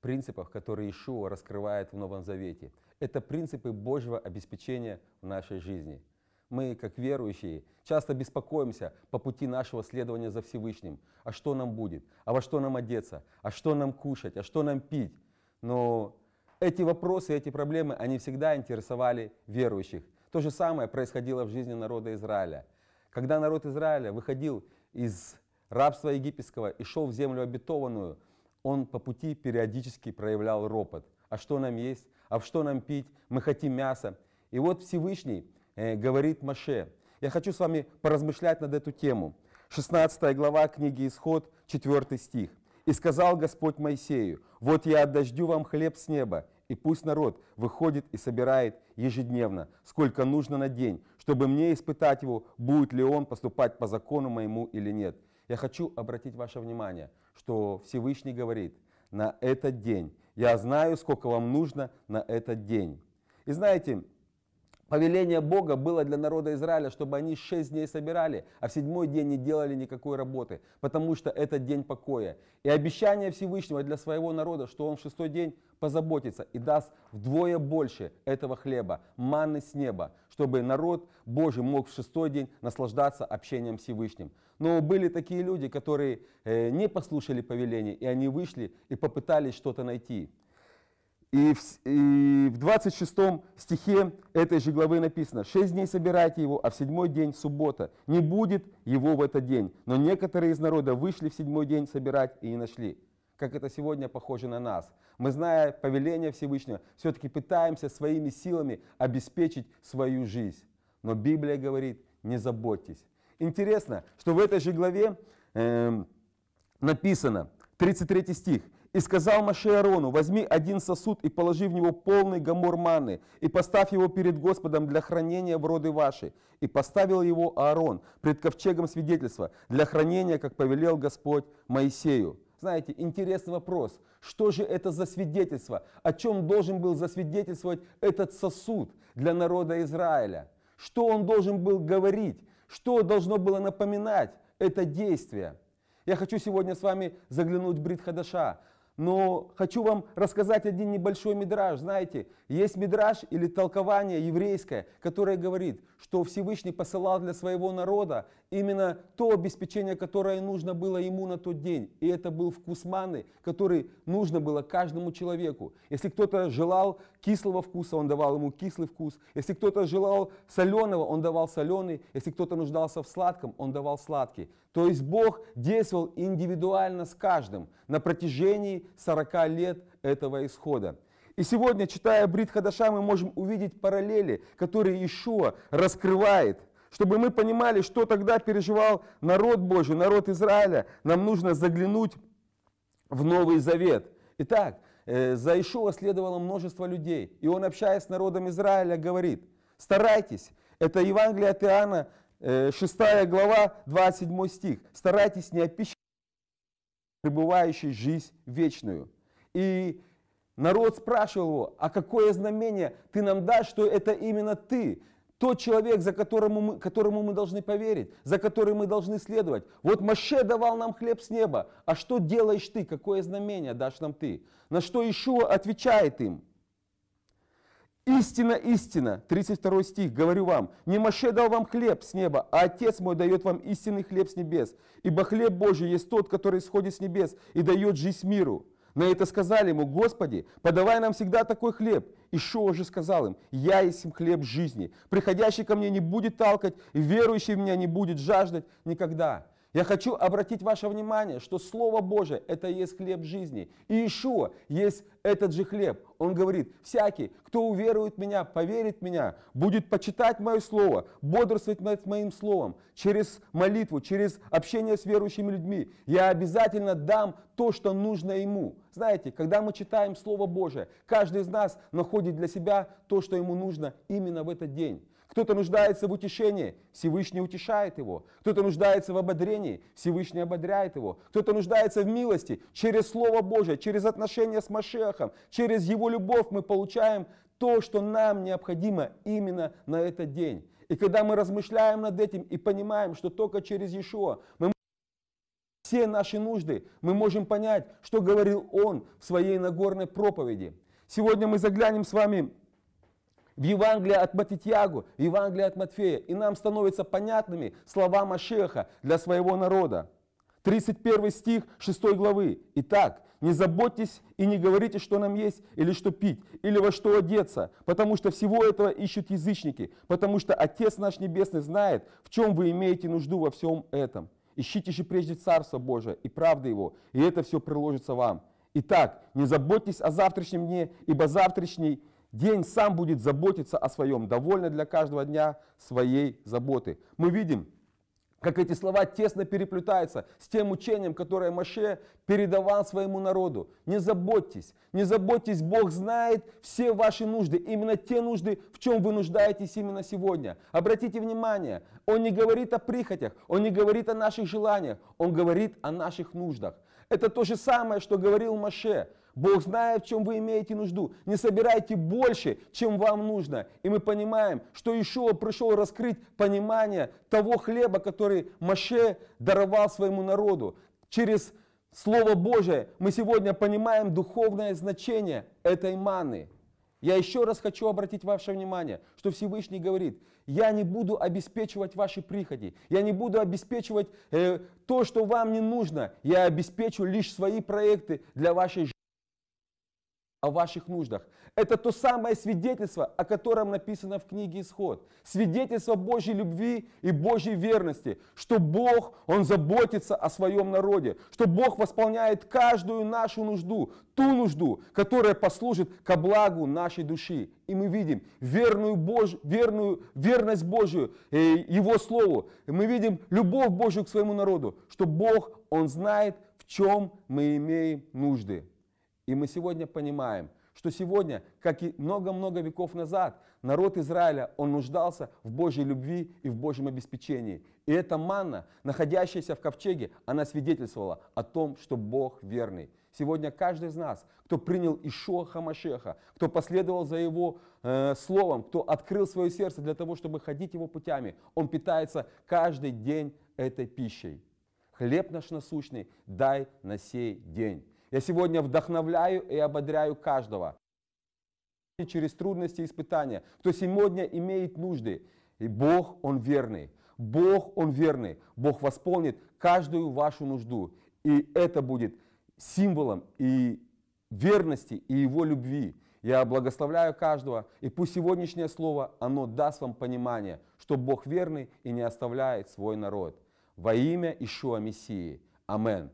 принципов, которые Ишуа раскрывает в Новом Завете. Это принципы Божьего обеспечения в нашей жизни. Мы, как верующие, часто беспокоимся по пути нашего следования за Всевышним. А что нам будет? А во что нам одеться? А что нам кушать? А что нам пить? Но эти вопросы, эти проблемы, они всегда интересовали верующих. То же самое происходило в жизни народа Израиля. Когда народ Израиля выходил из рабства египетского и шел в землю обетованную, он по пути периодически проявлял ропот. А что нам есть? А в что нам пить? Мы хотим мяса. И вот Всевышний э, говорит Маше. Я хочу с вами поразмышлять над эту тему. 16 глава книги Исход, 4 стих. «И сказал Господь Моисею, вот я отдождю вам хлеб с неба, и пусть народ выходит и собирает ежедневно, сколько нужно на день, чтобы мне испытать его, будет ли он поступать по закону моему или нет». Я хочу обратить ваше внимание – что Всевышний говорит, на этот день. Я знаю, сколько вам нужно на этот день. И знаете, Повеление Бога было для народа Израиля, чтобы они шесть дней собирали, а в седьмой день не делали никакой работы, потому что это день покоя. И обещание Всевышнего для своего народа, что он в шестой день позаботится и даст вдвое больше этого хлеба, маны с неба, чтобы народ Божий мог в шестой день наслаждаться общением Всевышним. Но были такие люди, которые э, не послушали повеления, и они вышли и попытались что-то найти. И в, и в 26 стихе этой же главы написано, «Шесть дней собирайте его, а в седьмой день – суббота. Не будет его в этот день. Но некоторые из народа вышли в седьмой день собирать и не нашли». Как это сегодня похоже на нас. Мы, зная повеление Всевышнего, все-таки пытаемся своими силами обеспечить свою жизнь. Но Библия говорит, не заботьтесь. Интересно, что в этой же главе э, написано, 33 стих – и сказал Маше Арону, возьми один сосуд и положи в него полный гамор маны, и поставь его перед Господом для хранения в роды ваши. И поставил его Аарон пред ковчегом свидетельства для хранения, как повелел Господь Моисею. Знаете, интересный вопрос. Что же это за свидетельство? О чем должен был засвидетельствовать этот сосуд для народа Израиля? Что он должен был говорить? Что должно было напоминать это действие? Я хочу сегодня с вами заглянуть в Брит Хадаша, но хочу вам рассказать один небольшой мидраж. Знаете, есть мидраж или толкование еврейское, которое говорит, что Всевышний посылал для своего народа именно то обеспечение, которое нужно было ему на тот день. И это был вкус маны, который нужно было каждому человеку. Если кто-то желал кислого вкуса, он давал ему кислый вкус. Если кто-то желал соленого, он давал соленый. Если кто-то нуждался в сладком, он давал сладкий. То есть Бог действовал индивидуально с каждым на протяжении 40 лет этого исхода. И сегодня, читая Брит Хадаша, мы можем увидеть параллели, которые Ишуа раскрывает чтобы мы понимали, что тогда переживал народ Божий, народ Израиля. Нам нужно заглянуть в Новый Завет. Итак, э, за Ишуа следовало множество людей, и он, общаясь с народом Израиля, говорит, старайтесь, это Евангелие от Иоанна, 6 э, глава, 27 стих, старайтесь не опищать пребывающей жизнь вечную. И народ спрашивал его, а какое знамение ты нам дашь, что это именно ты? тот человек, за которому мы, которому мы должны поверить, за который мы должны следовать. Вот Маше давал нам хлеб с неба, а что делаешь ты, какое знамение дашь нам ты? На что Ишуа отвечает им? Истина, истина, 32 стих, говорю вам, не Маше дал вам хлеб с неба, а Отец мой дает вам истинный хлеб с небес, ибо хлеб Божий есть тот, который исходит с небес и дает жизнь миру. На это сказали ему, Господи, подавай нам всегда такой хлеб. Еще уже сказал им, я есть хлеб жизни. Приходящий ко мне не будет талкать, и верующий в меня не будет жаждать никогда. Я хочу обратить ваше внимание, что Слово Божие – это есть хлеб жизни. И Ишуа есть этот же хлеб. Он говорит, всякий, кто уверует в меня, поверит в меня, будет почитать мое слово, бодрствовать над моим словом, через молитву, через общение с верующими людьми. Я обязательно дам то, что нужно ему. Знаете, когда мы читаем Слово Божие, каждый из нас находит для себя то, что ему нужно именно в этот день. Кто-то нуждается в утешении, Всевышний утешает его. Кто-то нуждается в ободрении, Всевышний ободряет его. Кто-то нуждается в милости через Слово Божие, через отношения с Машехом, через Его любовь мы получаем то, что нам необходимо именно на этот день. И когда мы размышляем над этим и понимаем, что только через Иешуа мы все наши нужды, мы можем понять, что говорил Он в своей Нагорной проповеди. Сегодня мы заглянем с вами в Евангелие от Матитьягу, в Евангелии от Матфея. И нам становятся понятными слова Машеха для своего народа. 31 стих 6 главы. Итак, не заботьтесь и не говорите, что нам есть, или что пить, или во что одеться, потому что всего этого ищут язычники, потому что Отец наш Небесный знает, в чем вы имеете нужду во всем этом. Ищите же прежде Царство Божие и правды Его, и это все приложится вам. Итак, не заботьтесь о завтрашнем дне, ибо завтрашний День сам будет заботиться о своем, довольно для каждого дня своей заботы. Мы видим, как эти слова тесно переплетаются с тем учением, которое Маше передавал своему народу. Не заботьтесь, не заботьтесь, Бог знает все ваши нужды, именно те нужды, в чем вы нуждаетесь именно сегодня. Обратите внимание, Он не говорит о прихотях, Он не говорит о наших желаниях, Он говорит о наших нуждах. Это то же самое, что говорил Маше. Бог знает, в чем вы имеете нужду. Не собирайте больше, чем вам нужно. И мы понимаем, что еще пришел раскрыть понимание того хлеба, который Маше даровал своему народу. Через Слово Божие мы сегодня понимаем духовное значение этой маны. Я еще раз хочу обратить ваше внимание, что Всевышний говорит, я не буду обеспечивать ваши прихоти, я не буду обеспечивать э, то, что вам не нужно, я обеспечу лишь свои проекты для вашей жизни о ваших нуждах. Это то самое свидетельство, о котором написано в книге Исход. Свидетельство Божьей любви и Божьей верности, что Бог, Он заботится о своем народе, что Бог восполняет каждую нашу нужду, ту нужду, которая послужит ко благу нашей души. И мы видим верную Бож... верную... верность Божию э, Его Слову. И мы видим любовь Божию к своему народу, что Бог, Он знает, в чем мы имеем нужды. И мы сегодня понимаем, что сегодня, как и много-много веков назад, народ Израиля, он нуждался в Божьей любви и в Божьем обеспечении. И эта манна, находящаяся в ковчеге, она свидетельствовала о том, что Бог верный. Сегодня каждый из нас, кто принял Ишуа Хамашеха, кто последовал за его э, словом, кто открыл свое сердце для того, чтобы ходить его путями, он питается каждый день этой пищей. Хлеб наш насущный дай на сей день. Я сегодня вдохновляю и ободряю каждого через трудности и испытания, кто сегодня имеет нужды. И Бог, Он верный. Бог, Он верный. Бог восполнит каждую вашу нужду. И это будет символом и верности, и Его любви. Я благословляю каждого, и пусть сегодняшнее слово, оно даст вам понимание, что Бог верный и не оставляет свой народ. Во имя Ишуа Мессии. Аминь.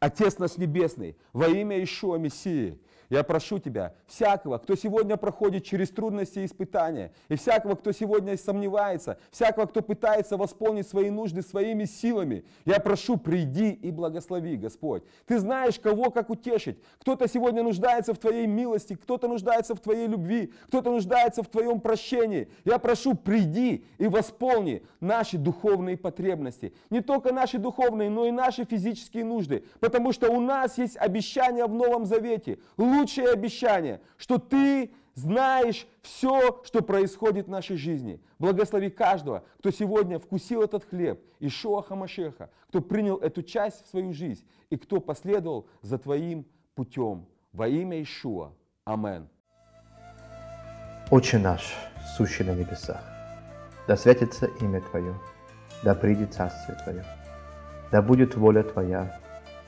Отец наш Небесный, во имя Ишуа Мессии, я прошу Тебя, всякого, кто сегодня проходит через трудности и испытания, и всякого, кто сегодня сомневается, всякого, кто пытается восполнить свои нужды своими силами, я прошу, приди и благослови, Господь. Ты знаешь, кого как утешить. Кто-то сегодня нуждается в Твоей милости, кто-то нуждается в Твоей любви, кто-то нуждается в Твоем прощении. Я прошу, приди и восполни наши духовные потребности. Не только наши духовные, но и наши физические нужды потому что у нас есть обещание в Новом Завете, лучшее обещание, что ты знаешь все, что происходит в нашей жизни. Благослови каждого, кто сегодня вкусил этот хлеб, Ишуа Хамашеха, кто принял эту часть в свою жизнь и кто последовал за твоим путем. Во имя Ишуа. Амен. Отче наш, сущий на небесах, да светится имя Твое, да придет Царствие Твое, да будет воля Твоя